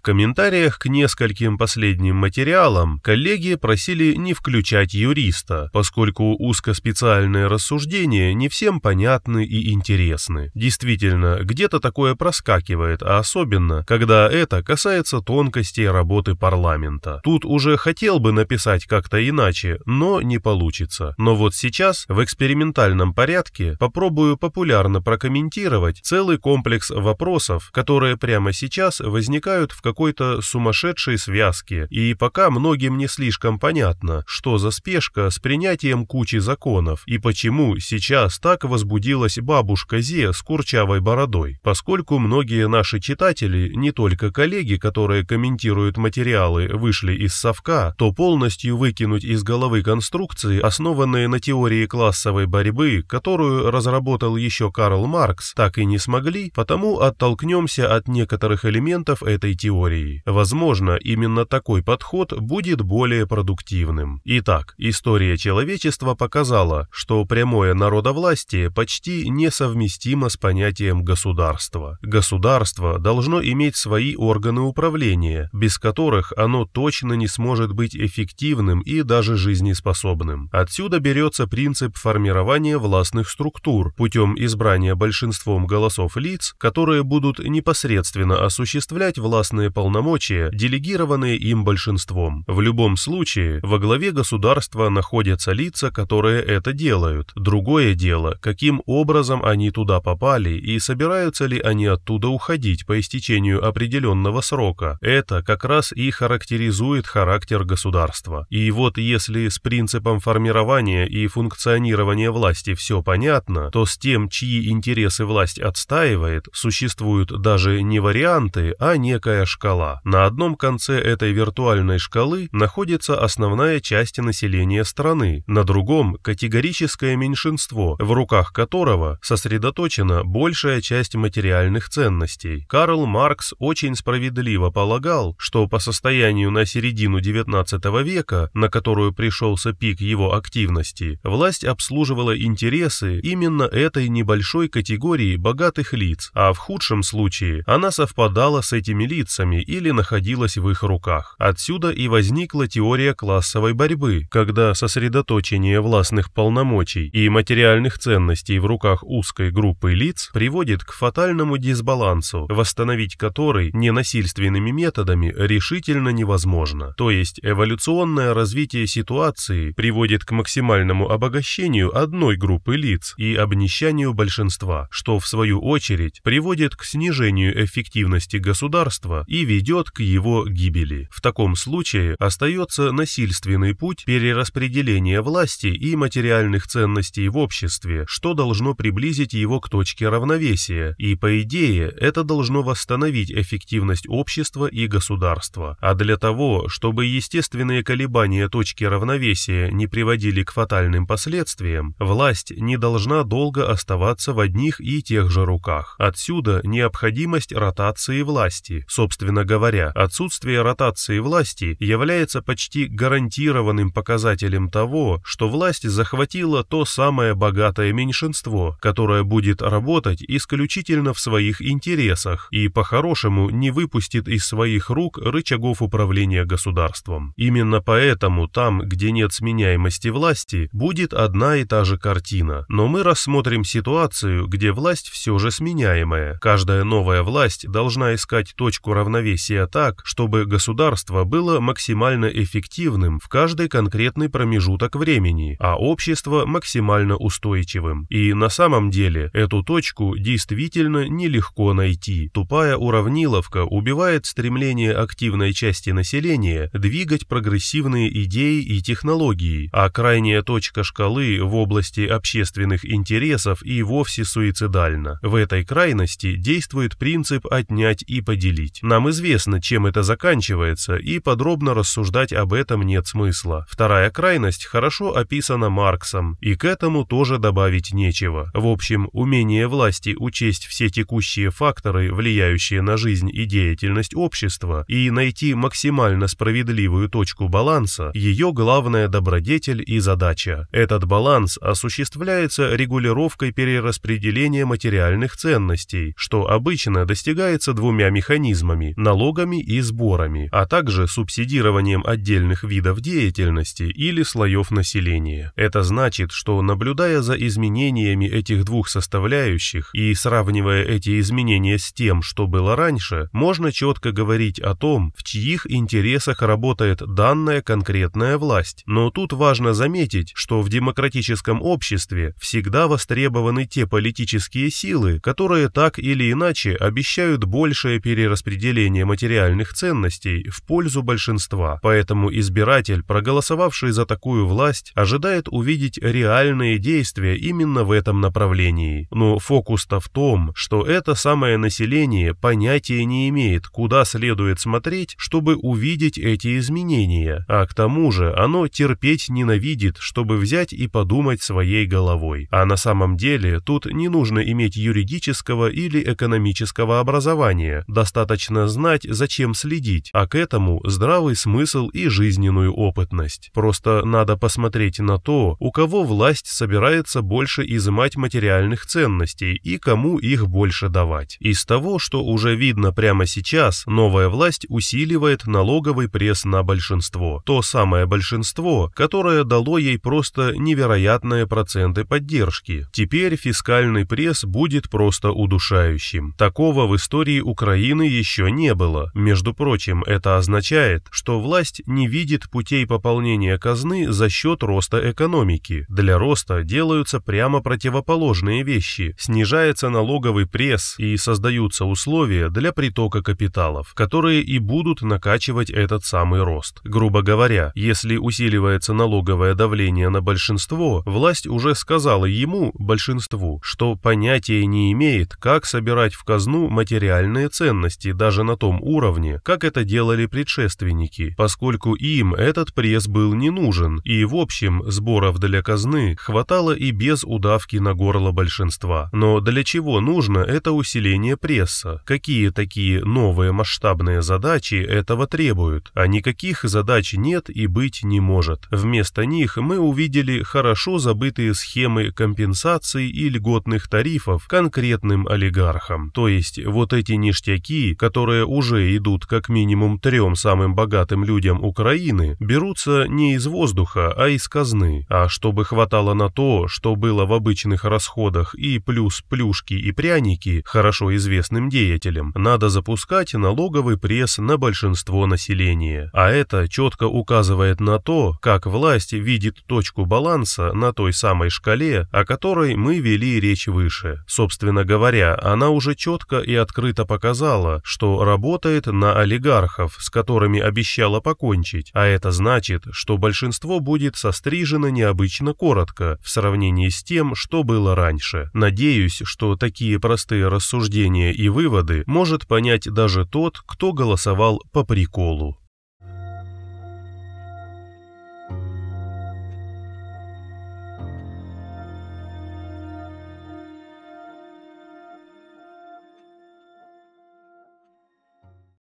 В комментариях к нескольким последним материалам коллеги просили не включать юриста, поскольку узкоспециальные рассуждения не всем понятны и интересны. Действительно, где-то такое проскакивает, а особенно, когда это касается тонкостей работы парламента. Тут уже хотел бы написать как-то иначе, но не получится. Но вот сейчас, в экспериментальном порядке, попробую популярно прокомментировать целый комплекс вопросов, которые прямо сейчас возникают в какой-то сумасшедшей связке, и пока многим не слишком понятно, что за спешка с принятием кучи законов и почему сейчас так возбудилась бабушка Зе с курчавой бородой, поскольку многие наши читатели, не только коллеги, которые комментируют материалы, вышли из совка, то полностью выкинуть из головы конструкции, основанные на теории классовой борьбы, которую разработал еще Карл Маркс, так и не смогли, потому оттолкнемся от некоторых элементов этой теории теории. Возможно, именно такой подход будет более продуктивным. Итак, история человечества показала, что прямое народовластие почти несовместимо с понятием государства. Государство должно иметь свои органы управления, без которых оно точно не сможет быть эффективным и даже жизнеспособным. Отсюда берется принцип формирования властных структур путем избрания большинством голосов лиц, которые будут непосредственно осуществлять властные полномочия, делегированные им большинством. В любом случае, во главе государства находятся лица, которые это делают. Другое дело, каким образом они туда попали и собираются ли они оттуда уходить по истечению определенного срока. Это как раз и характеризует характер государства. И вот если с принципом формирования и функционирования власти все понятно, то с тем, чьи интересы власть отстаивает, существуют даже не варианты, а некая шкала шкала. На одном конце этой виртуальной шкалы находится основная часть населения страны, на другом – категорическое меньшинство, в руках которого сосредоточена большая часть материальных ценностей. Карл Маркс очень справедливо полагал, что по состоянию на середину XIX века, на которую пришелся пик его активности, власть обслуживала интересы именно этой небольшой категории богатых лиц, а в худшем случае она совпадала с этими лицами, руками или находилась в их руках. Отсюда и возникла теория классовой борьбы, когда сосредоточение властных полномочий и материальных ценностей в руках узкой группы лиц приводит к фатальному дисбалансу, восстановить который ненасильственными методами решительно невозможно. То есть эволюционное развитие ситуации приводит к максимальному обогащению одной группы лиц и обнищанию большинства, что в свою очередь приводит к снижению эффективности государства и ведет к его гибели. В таком случае остается насильственный путь перераспределения власти и материальных ценностей в обществе, что должно приблизить его к точке равновесия, и по идее это должно восстановить эффективность общества и государства. А для того, чтобы естественные колебания точки равновесия не приводили к фатальным последствиям, власть не должна долго оставаться в одних и тех же руках. Отсюда необходимость ротации власти, собственно, Собственно говоря, отсутствие ротации власти является почти гарантированным показателем того, что власть захватила то самое богатое меньшинство, которое будет работать исключительно в своих интересах и по-хорошему не выпустит из своих рук рычагов управления государством. Именно поэтому там, где нет сменяемости власти, будет одна и та же картина. Но мы рассмотрим ситуацию, где власть все же сменяемая. Каждая новая власть должна искать точку равновесия равновесия так, чтобы государство было максимально эффективным в каждый конкретный промежуток времени, а общество максимально устойчивым. И на самом деле эту точку действительно нелегко найти. Тупая уравниловка убивает стремление активной части населения двигать прогрессивные идеи и технологии, а крайняя точка шкалы в области общественных интересов и вовсе суицидальна. В этой крайности действует принцип «отнять и поделить». Нам нам известно, чем это заканчивается, и подробно рассуждать об этом нет смысла. Вторая крайность хорошо описана Марксом, и к этому тоже добавить нечего. В общем, умение власти учесть все текущие факторы, влияющие на жизнь и деятельность общества, и найти максимально справедливую точку баланса – ее главная добродетель и задача. Этот баланс осуществляется регулировкой перераспределения материальных ценностей, что обычно достигается двумя механизмами налогами, и сборами, а также субсидированием отдельных видов деятельности или слоев населения. Это значит, что наблюдая за изменениями этих двух составляющих и сравнивая эти изменения с тем, что было раньше, можно четко говорить о том, в чьих интересах работает данная конкретная власть. Но тут важно заметить, что в демократическом обществе всегда востребованы те политические силы, которые так или иначе обещают большее перераспределение потребления материальных ценностей в пользу большинства, поэтому избиратель, проголосовавший за такую власть, ожидает увидеть реальные действия именно в этом направлении. Но фокус-то в том, что это самое население понятия не имеет, куда следует смотреть, чтобы увидеть эти изменения, а к тому же оно терпеть ненавидит, чтобы взять и подумать своей головой. А на самом деле тут не нужно иметь юридического или экономического образования, достаточно знать, зачем следить, а к этому здравый смысл и жизненную опытность. Просто надо посмотреть на то, у кого власть собирается больше изымать материальных ценностей и кому их больше давать. Из того, что уже видно прямо сейчас, новая власть усиливает налоговый пресс на большинство. То самое большинство, которое дало ей просто невероятные проценты поддержки. Теперь фискальный пресс будет просто удушающим. Такого в истории Украины еще не не было. Между прочим, это означает, что власть не видит путей пополнения казны за счет роста экономики. Для роста делаются прямо противоположные вещи. Снижается налоговый пресс и создаются условия для притока капиталов, которые и будут накачивать этот самый рост. Грубо говоря, если усиливается налоговое давление на большинство, власть уже сказала ему, большинству, что понятия не имеет, как собирать в казну материальные ценности даже на том уровне, как это делали предшественники, поскольку им этот пресс был не нужен, и в общем сборов для казны хватало и без удавки на горло большинства. Но для чего нужно это усиление пресса? Какие такие новые масштабные задачи этого требуют? А никаких задач нет и быть не может. Вместо них мы увидели хорошо забытые схемы компенсаций и льготных тарифов конкретным олигархам. То есть вот эти ништяки, которые которые уже идут как минимум трем самым богатым людям Украины, берутся не из воздуха, а из казны, а чтобы хватало на то, что было в обычных расходах и плюс плюшки и пряники хорошо известным деятелям, надо запускать налоговый пресс на большинство населения. А это четко указывает на то, как власть видит точку баланса на той самой шкале, о которой мы вели речь выше. Собственно говоря, она уже четко и открыто показала, что работает на олигархов, с которыми обещала покончить, а это значит, что большинство будет сострижено необычно коротко в сравнении с тем, что было раньше. Надеюсь, что такие простые рассуждения и выводы может понять даже тот, кто голосовал по приколу.